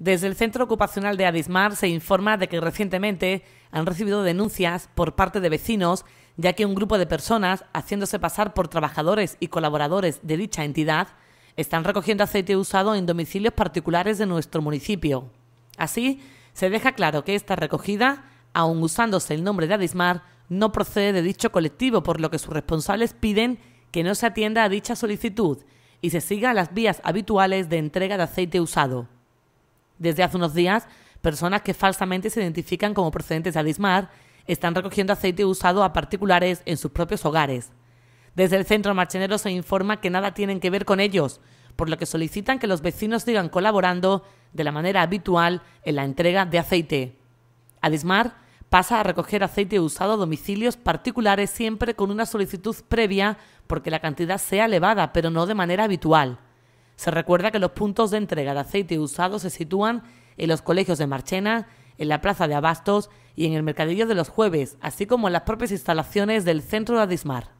Desde el Centro Ocupacional de Adismar se informa de que recientemente han recibido denuncias por parte de vecinos, ya que un grupo de personas, haciéndose pasar por trabajadores y colaboradores de dicha entidad, están recogiendo aceite usado en domicilios particulares de nuestro municipio. Así, se deja claro que esta recogida, aun usándose el nombre de Adismar, no procede de dicho colectivo, por lo que sus responsables piden que no se atienda a dicha solicitud y se siga las vías habituales de entrega de aceite usado. Desde hace unos días, personas que falsamente se identifican como procedentes de Alismar están recogiendo aceite usado a particulares en sus propios hogares. Desde el centro marchenero se informa que nada tienen que ver con ellos, por lo que solicitan que los vecinos sigan colaborando de la manera habitual en la entrega de aceite. Adismar pasa a recoger aceite usado a domicilios particulares siempre con una solicitud previa porque la cantidad sea elevada, pero no de manera habitual. Se recuerda que los puntos de entrega de aceite usado se sitúan en los colegios de Marchena, en la Plaza de Abastos y en el Mercadillo de los Jueves, así como en las propias instalaciones del centro de Adismar.